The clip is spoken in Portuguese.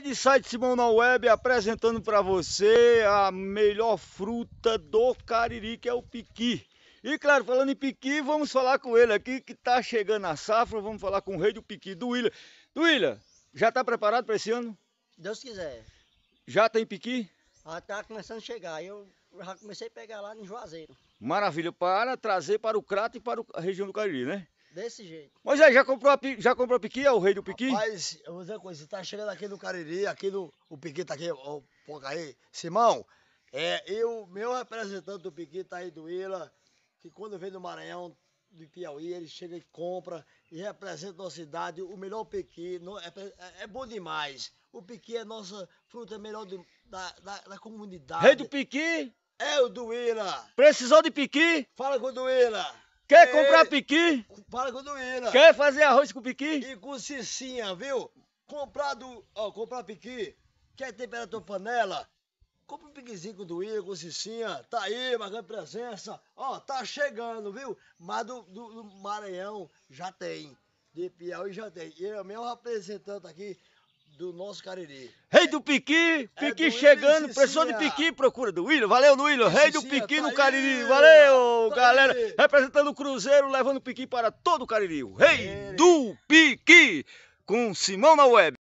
de site Simão na Web apresentando para você a melhor fruta do Cariri, que é o piqui. E claro, falando em piqui, vamos falar com ele aqui que tá chegando a safra, vamos falar com o rei do piqui, do William. Do William, já tá preparado para esse ano? Deus quiser. Já tem piqui? Ah, tá começando a chegar, eu já comecei a pegar lá no Juazeiro. Maravilha, para trazer para o Crato e para a região do Cariri, né? Desse jeito. Moisés, já comprou, a, já comprou a piqui, é o rei do piqui? Mas, eu vou dizer uma coisa, você tá chegando aqui no Cariri, aqui no. O piqui tá aqui, o Pocaí. Simão, é, eu, meu representante do piqui tá aí do Ila, que quando vem do Maranhão, do Piauí, ele chega e compra e representa a cidade, o melhor piqui, no, é, é, é, bom demais. O piqui é nossa fruta melhor do, da, da, da comunidade. Rei do piqui? É o do Ila. Precisou de piqui? Fala com o do Ila. Quer Ei, é. comprar piqui? Para Godoeira. Quer fazer arroz com piqui? E com cicinha, viu? Comprado, ó, comprar piqui. Quer temperar tua panela? Compre um piquezinho com doinha, com cicinha. Tá aí, marcando presença. Ó, tá chegando, viu? Mas do, do, do Maranhão já tem. De Piauí já tem. E é eu mesmo representante aqui do nosso Cariri. Rei do Piqui, é Piqui é chegando, pessoa de Piqui, procura do Willian. Valeu, do William. Rei do Piqui tá no Cariri. Valeu, tá galera. Aí. Representando o Cruzeiro, levando o Piqui para todo o Cariri. O Rei é. do Piqui, com Simão na web.